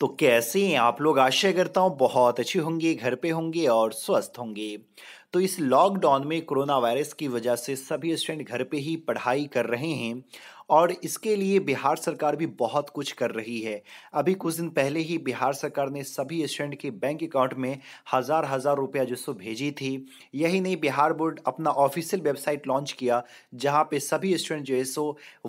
तो कैसे हैं आप लोग आशय करता हूँ बहुत अच्छी होंगे घर पे होंगे और स्वस्थ होंगे तो इस लॉकडाउन में कोरोना वायरस की वजह से सभी स्टूडेंट घर पे ही पढ़ाई कर रहे हैं और इसके लिए बिहार सरकार भी बहुत कुछ कर रही है अभी कुछ दिन पहले ही बिहार सरकार ने सभी स्टूडेंट के बैंक अकाउंट में हज़ार हज़ार रुपया जो सो भेजी थी यही नहीं बिहार बोर्ड अपना ऑफिशियल वेबसाइट लॉन्च किया जहाँ पे सभी स्टूडेंट जो है सो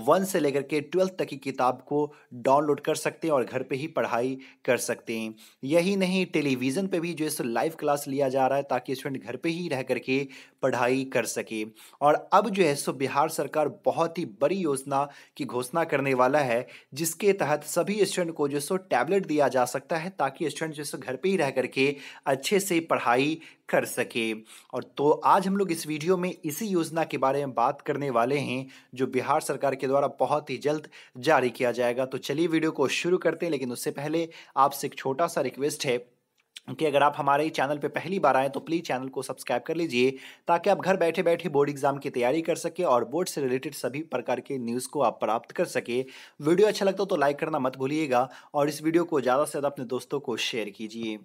वन से लेकर के ट्वेल्थ तक की किताब को डाउनलोड कर सकते हैं और घर पर ही पढ़ाई कर सकते हैं यही नहीं टेलीविज़न पर भी जो है सो लाइव क्लास लिया जा रहा है ताकि स्टूडेंट घर पर ही रह करके पढ़ाई कर सके और अब जो है सो बिहार सरकार बहुत ही बड़ी योजना कि घोषणा करने वाला है जिसके तहत सभी स्टूडेंट को जो सो टैबलेट दिया जा सकता है ताकि स्टूडेंट जो सो घर पे ही रह करके अच्छे से पढ़ाई कर सके और तो आज हम लोग इस वीडियो में इसी योजना के बारे में बात करने वाले हैं जो बिहार सरकार के द्वारा बहुत ही जल्द जारी किया जाएगा तो चलिए वीडियो को शुरू करते हैं लेकिन उससे पहले आपसे एक छोटा सा रिक्वेस्ट है कि अगर आप हमारे चैनल पे पहली बार आएँ तो प्लीज़ चैनल को सब्सक्राइब कर लीजिए ताकि आप घर बैठे बैठे बोर्ड एग्जाम की तैयारी कर सके और बोर्ड से रिलेटेड सभी प्रकार के न्यूज़ को आप प्राप्त कर सके वीडियो अच्छा लगता हो तो लाइक करना मत भूलिएगा और इस वीडियो को ज़्यादा से ज़्यादा अपने दोस्तों को शेयर कीजिए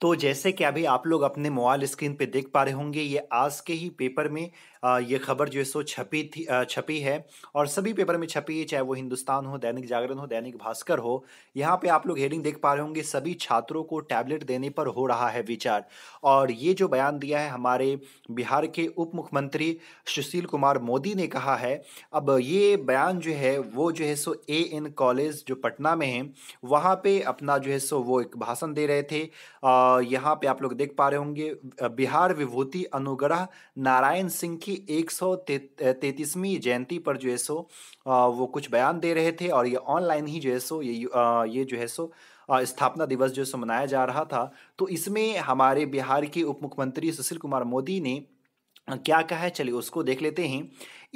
तो जैसे कि अभी आप लोग अपने मोबाइल स्क्रीन पे देख पा रहे होंगे ये आज के ही पेपर में ये खबर जो है सो छपी थी छपी है और सभी पेपर में छपी है चाहे वो हिंदुस्तान हो दैनिक जागरण हो दैनिक भास्कर हो यहाँ पे आप लोग हेडिंग देख पा रहे होंगे सभी छात्रों को टैबलेट देने पर हो रहा है विचार और ये जो बयान दिया है हमारे बिहार के उप मुख्यमंत्री सुशील कुमार मोदी ने कहा है अब ये बयान जो है वो जो है सो ए एन कॉलेज जो पटना में है वहाँ पे अपना जो है सो वो एक भाषण दे रहे थे आ, यहाँ पे आप लोग देख पा रहे होंगे बिहार विभूति अनुग्रह नारायण सिंह की एक सौ तैतीसवीं जयंती पर जो है सो वो कुछ बयान दे रहे थे और ये ऑनलाइन ही जो है सो ये ये जो है सो स्थापना दिवस जो है सो मनाया जा रहा था तो इसमें हमारे बिहार के उप मुख्यमंत्री सुशील कुमार मोदी ने क्या कहा है चलिए उसको देख लेते हैं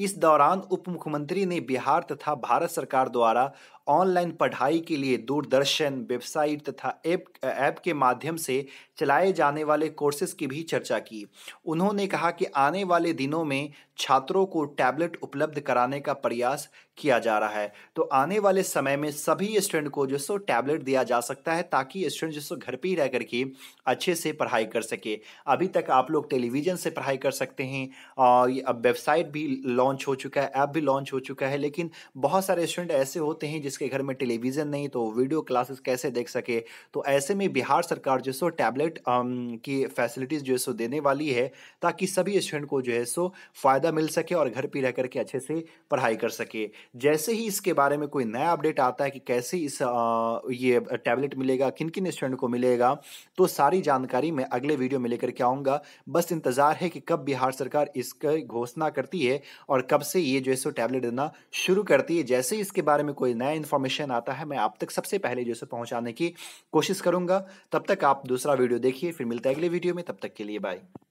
इस दौरान उप मुख्यमंत्री ने बिहार तथा भारत सरकार द्वारा ऑनलाइन पढ़ाई के लिए दूरदर्शन वेबसाइट तथा ऐप ऐप के माध्यम से चलाए जाने वाले कोर्सेज की भी चर्चा की उन्होंने कहा कि आने वाले दिनों में छात्रों को टैबलेट उपलब्ध कराने का प्रयास किया जा रहा है तो आने वाले समय में सभी स्टूडेंट को जो सो टैबलेट दिया जा सकता है ताकि स्टूडेंट जो सो घर पर ही रह करके अच्छे से पढ़ाई कर सके अभी तक आप लोग टेलीविज़न से पढ़ाई कर सकते हैं और अब वेबसाइट भी लॉन्च हो चुका है ऐप भी लॉन्च हो चुका है लेकिन बहुत सारे स्टूडेंट ऐसे होते हैं जिसके घर में टेलीविज़न नहीं तो वीडियो क्लासेस कैसे देख सके तो ऐसे में बिहार सरकार जो है सो टैबलेट की फैसिलिटीज़ जो है सो देने वाली है ताकि सभी स्टूडेंट को जो है सो फ़ायदा मिल सके और घर पर रह करके अच्छे से पढ़ाई कर सके जैसे ही इसके बारे में कोई नया अपडेट आता है कि कैसे इस ये टैबलेट मिलेगा किन किन स्टूडेंट को मिलेगा तो सारी जानकारी मैं अगले वीडियो में लेकर के आऊँगा बस इंतज़ार है कि कब बिहार सरकार इसकी घोषणा करती है और कब से ये जो है सो टैबलेट देना शुरू करती है जैसे ही इसके बारे में कोई नया इन्फॉर्मेशन आता है मैं आप तक सबसे पहले जो है पहुंचाने की कोशिश करूंगा तब तक आप दूसरा वीडियो देखिए फिर मिलता है अगले वीडियो में तब तक के लिए बाय